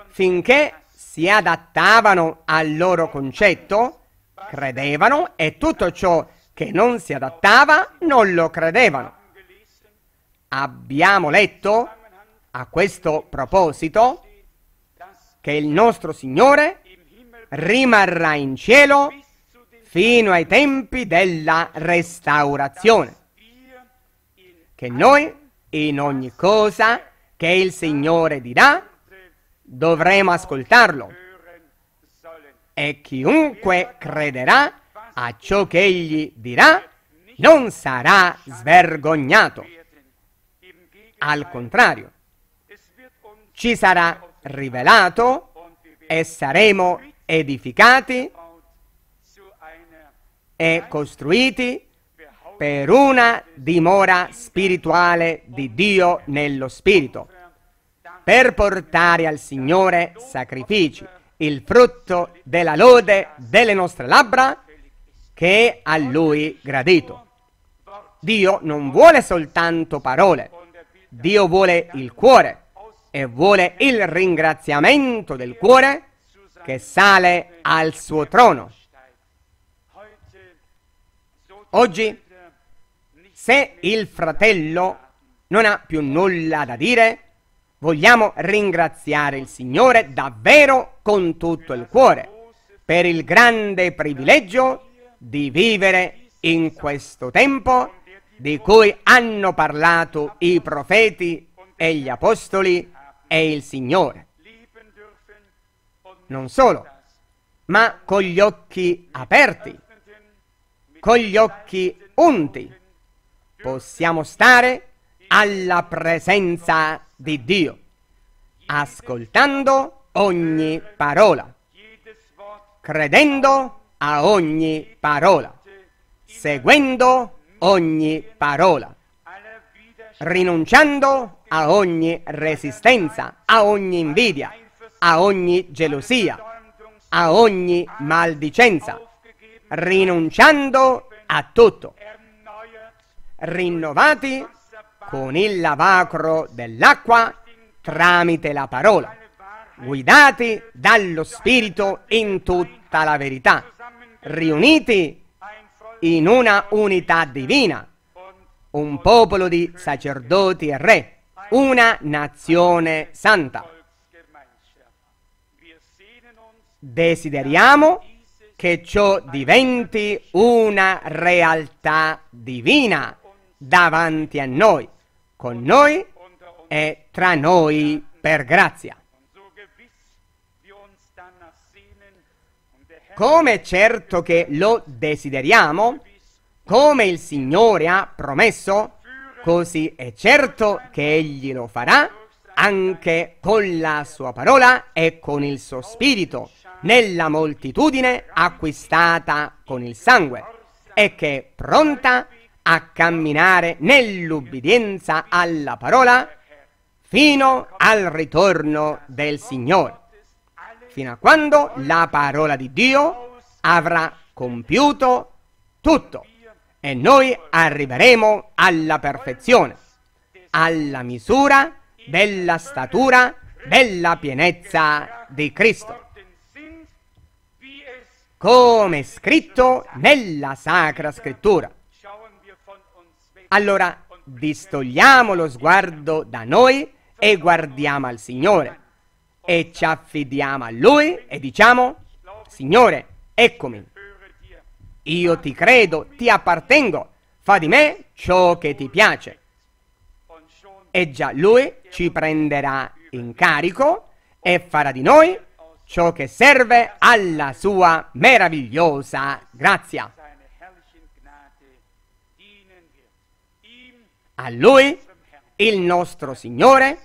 finché si adattavano al loro concetto, credevano e tutto ciò che non si adattava non lo credevano. Abbiamo letto a questo proposito che il nostro Signore rimarrà in cielo fino ai tempi della restaurazione, che noi in ogni cosa che il Signore dirà dovremo ascoltarlo e chiunque crederà a ciò che egli dirà non sarà svergognato. Al contrario, ci sarà rivelato e saremo edificati e costruiti per una dimora spirituale di Dio nello Spirito, per portare al Signore sacrifici, il frutto della lode delle nostre labbra che è a Lui gradito. Dio non vuole soltanto parole, Dio vuole il cuore, e vuole il ringraziamento del cuore che sale al suo trono. Oggi, se il fratello non ha più nulla da dire, vogliamo ringraziare il Signore davvero con tutto il cuore per il grande privilegio di vivere in questo tempo di cui hanno parlato i profeti e gli apostoli è il Signore. Non solo, ma con gli occhi aperti, con gli occhi unti, possiamo stare alla presenza di Dio, ascoltando ogni parola, credendo a ogni parola, seguendo ogni parola rinunciando a ogni resistenza, a ogni invidia, a ogni gelosia, a ogni maldicenza, rinunciando a tutto, rinnovati con il lavacro dell'acqua tramite la parola, guidati dallo Spirito in tutta la verità, riuniti in una unità divina, un popolo di sacerdoti e re, una nazione santa. Desideriamo che ciò diventi una realtà divina davanti a noi, con noi e tra noi per grazia. Come certo che lo desideriamo, come il Signore ha promesso, così è certo che Egli lo farà anche con la sua parola e con il suo spirito, nella moltitudine acquistata con il sangue, e che è pronta a camminare nell'ubbidienza alla parola fino al ritorno del Signore, fino a quando la parola di Dio avrà compiuto tutto e noi arriveremo alla perfezione, alla misura della statura della pienezza di Cristo. Come scritto nella Sacra Scrittura. Allora, distogliamo lo sguardo da noi e guardiamo al Signore e ci affidiamo a Lui e diciamo, Signore, eccomi, io ti credo, ti appartengo, fa di me ciò che ti piace. E già lui ci prenderà in carico e farà di noi ciò che serve alla sua meravigliosa grazia. A lui, il nostro Signore,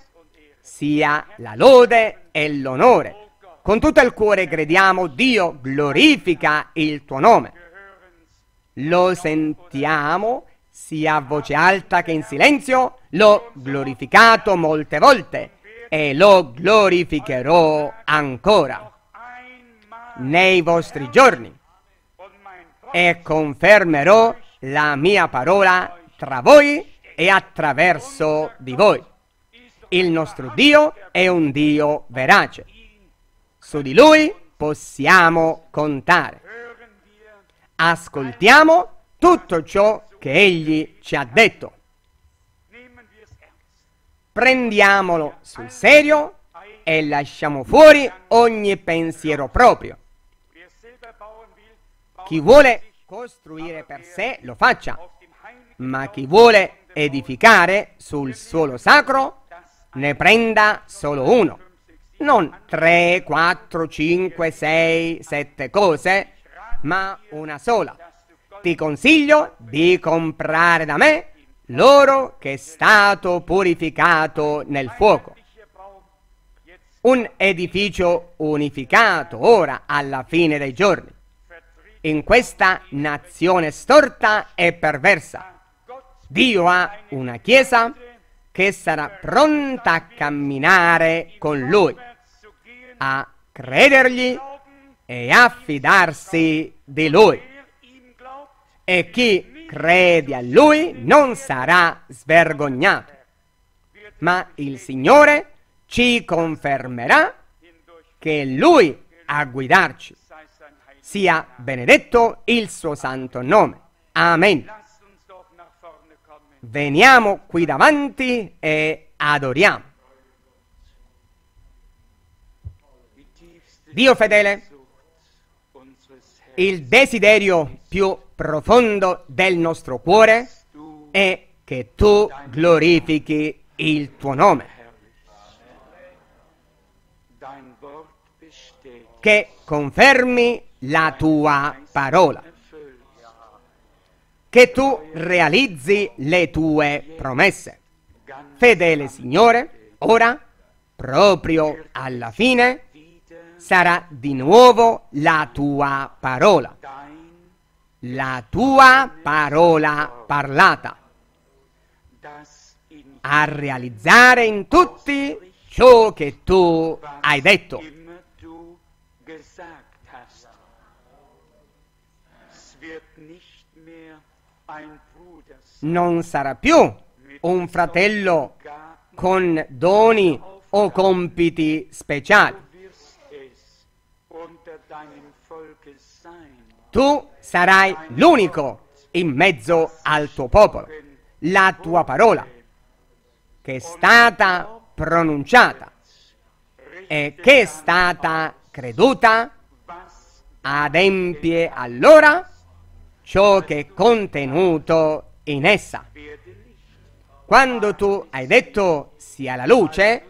sia la lode e l'onore. Con tutto il cuore crediamo, Dio glorifica il tuo nome lo sentiamo sia a voce alta che in silenzio, l'ho glorificato molte volte e lo glorificherò ancora nei vostri giorni e confermerò la mia parola tra voi e attraverso di voi. Il nostro Dio è un Dio verace. Su di lui possiamo contare ascoltiamo tutto ciò che egli ci ha detto. Prendiamolo sul serio e lasciamo fuori ogni pensiero proprio. Chi vuole costruire per sé lo faccia, ma chi vuole edificare sul suolo sacro ne prenda solo uno, non tre, quattro, cinque, sei, sette cose ma una sola. Ti consiglio di comprare da me l'oro che è stato purificato nel fuoco. Un edificio unificato ora alla fine dei giorni. In questa nazione storta e perversa, Dio ha una chiesa che sarà pronta a camminare con Lui, a credergli e affidarsi di Lui. E chi crede a Lui non sarà svergognato, ma il Signore ci confermerà che Lui a guidarci. Sia benedetto il suo santo nome. Amen. Veniamo qui davanti e adoriamo. Dio fedele, il desiderio più profondo del nostro cuore è che tu glorifichi il tuo nome. Che confermi la tua parola. Che tu realizzi le tue promesse. Fedele Signore, ora, proprio alla fine, sarà di nuovo la tua parola, la tua parola parlata, a realizzare in tutti ciò che tu hai detto. Non sarà più un fratello con doni o compiti speciali. Tu sarai l'unico in mezzo al tuo popolo. La tua parola, che è stata pronunciata e che è stata creduta, adempie allora ciò che è contenuto in essa. Quando tu hai detto sia la luce,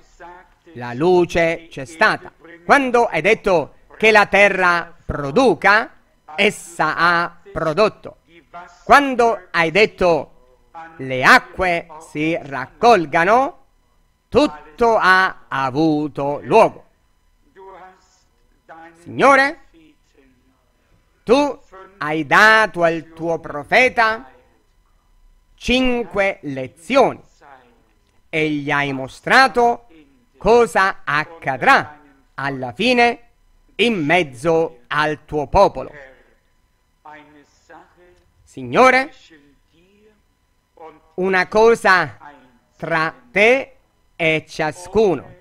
la luce c'è stata. Quando hai detto che la terra produca, essa ha prodotto. Quando hai detto le acque si raccolgano, tutto ha avuto luogo. Signore, tu hai dato al tuo profeta cinque lezioni e gli hai mostrato cosa accadrà alla fine in mezzo al tuo popolo. Signore, una cosa tra te e ciascuno,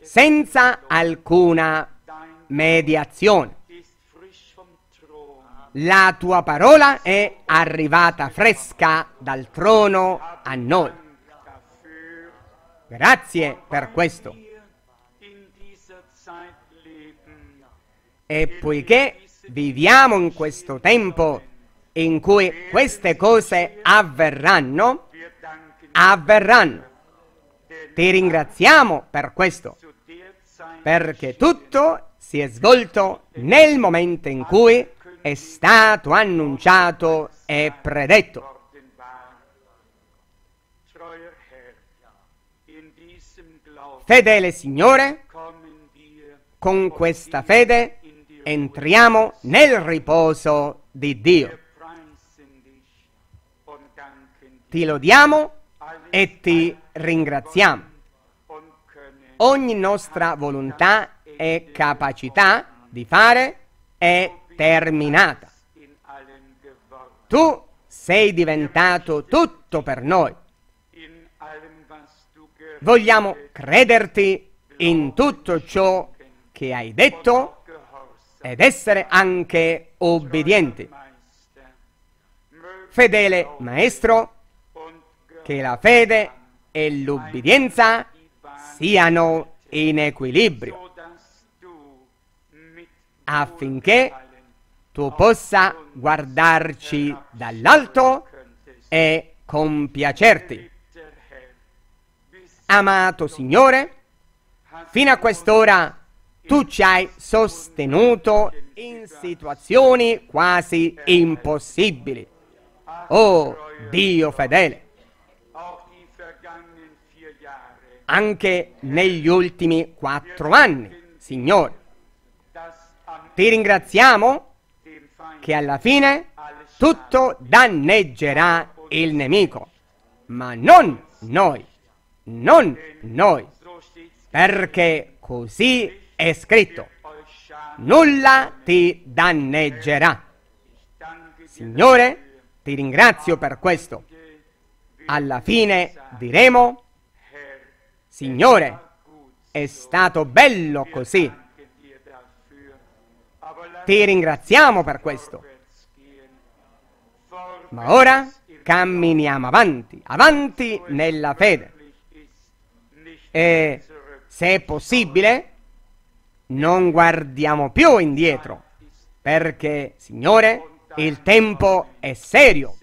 senza alcuna mediazione. La tua parola è arrivata fresca dal trono a noi. Grazie per questo. E poiché viviamo in questo tempo in cui queste cose avverranno, avverranno. Ti ringraziamo per questo, perché tutto si è svolto nel momento in cui è stato annunciato e predetto. Fedele Signore, con questa fede entriamo nel riposo di Dio ti lodiamo e ti ringraziamo. Ogni nostra volontà e capacità di fare è terminata. Tu sei diventato tutto per noi. Vogliamo crederti in tutto ciò che hai detto ed essere anche obbedienti. Fedele Maestro, che la fede e l'ubbidienza siano in equilibrio, affinché tu possa guardarci dall'alto e compiacerti. Amato Signore, fino a quest'ora tu ci hai sostenuto in situazioni quasi impossibili. Oh Dio fedele, anche negli ultimi quattro anni. Signore, ti ringraziamo che alla fine tutto danneggerà il nemico, ma non noi, non noi, perché così è scritto, nulla ti danneggerà. Signore, ti ringrazio per questo. Alla fine diremo Signore, è stato bello così. Ti ringraziamo per questo. Ma ora camminiamo avanti, avanti nella fede. E se è possibile, non guardiamo più indietro, perché, Signore, il tempo è serio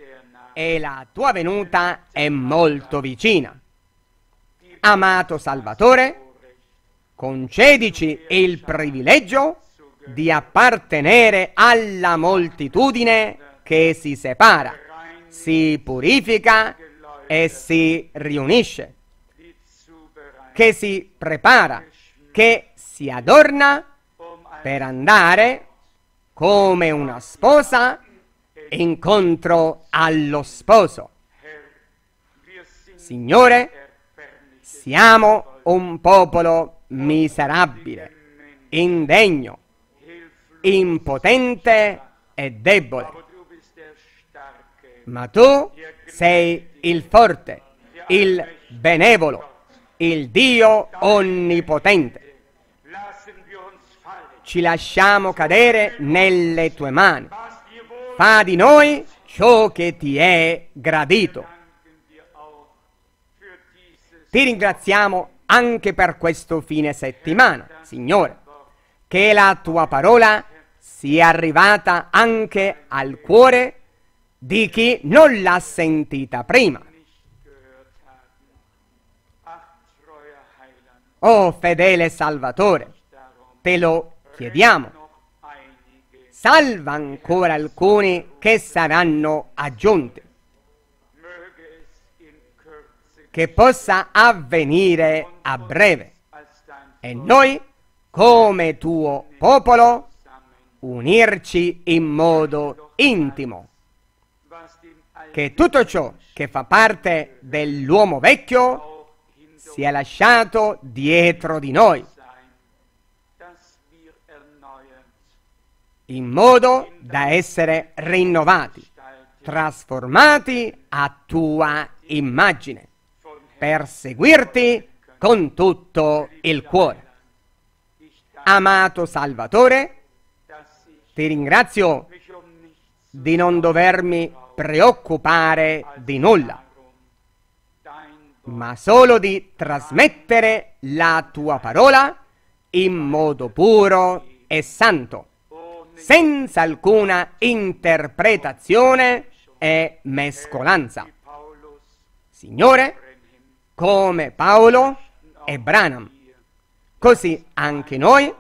e la tua venuta è molto vicina. Amato Salvatore, concedici il privilegio di appartenere alla moltitudine che si separa, si purifica e si riunisce, che si prepara, che si adorna per andare come una sposa incontro allo sposo. Signore, siamo un popolo miserabile, indegno, impotente e debole. Ma tu sei il forte, il benevolo, il Dio onnipotente. Ci lasciamo cadere nelle tue mani. Fa di noi ciò che ti è gradito. Ti ringraziamo anche per questo fine settimana, Signore. Che la tua parola sia arrivata anche al cuore di chi non l'ha sentita prima. Oh fedele Salvatore, te lo chiediamo. Salva ancora alcuni che saranno aggiunti che possa avvenire a breve. E noi, come tuo popolo, unirci in modo intimo. Che tutto ciò che fa parte dell'uomo vecchio sia lasciato dietro di noi, in modo da essere rinnovati, trasformati a tua immagine per seguirti con tutto il cuore. Amato Salvatore, ti ringrazio di non dovermi preoccupare di nulla, ma solo di trasmettere la tua parola in modo puro e santo, senza alcuna interpretazione e mescolanza. Signore, come Paolo e Branham. Così anche noi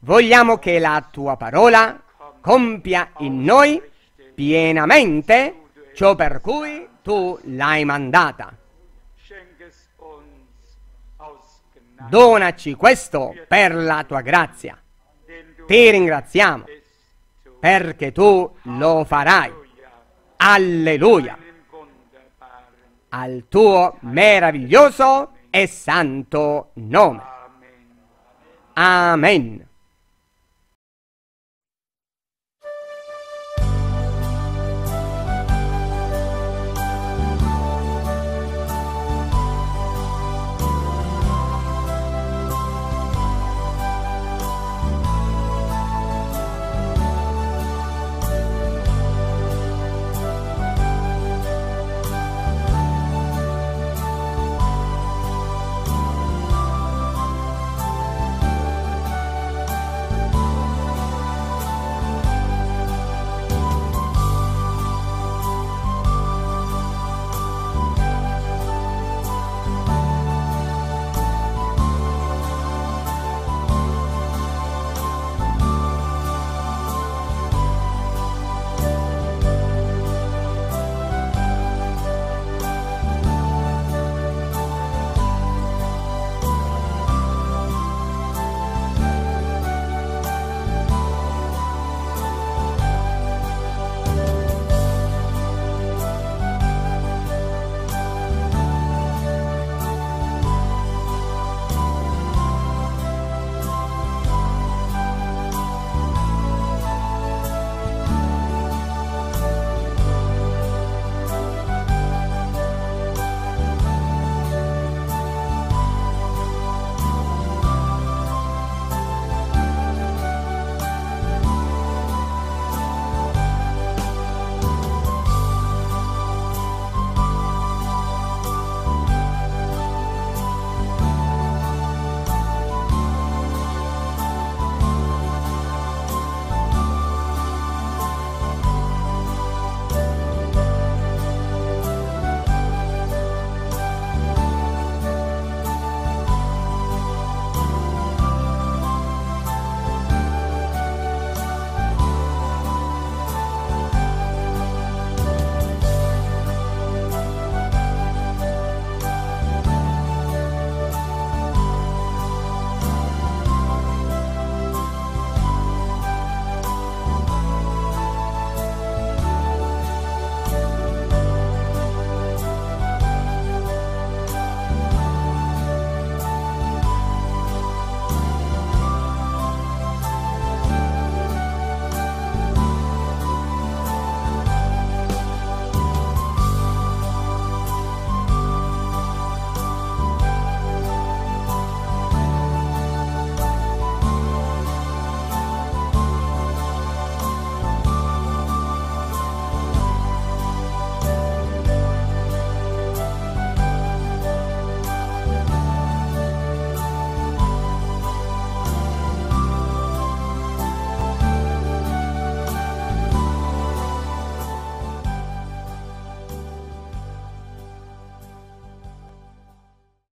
vogliamo che la tua parola compia in noi pienamente ciò per cui tu l'hai mandata. Donaci questo per la tua grazia. Ti ringraziamo perché tu lo farai. Alleluia al tuo meraviglioso e santo nome. Amen.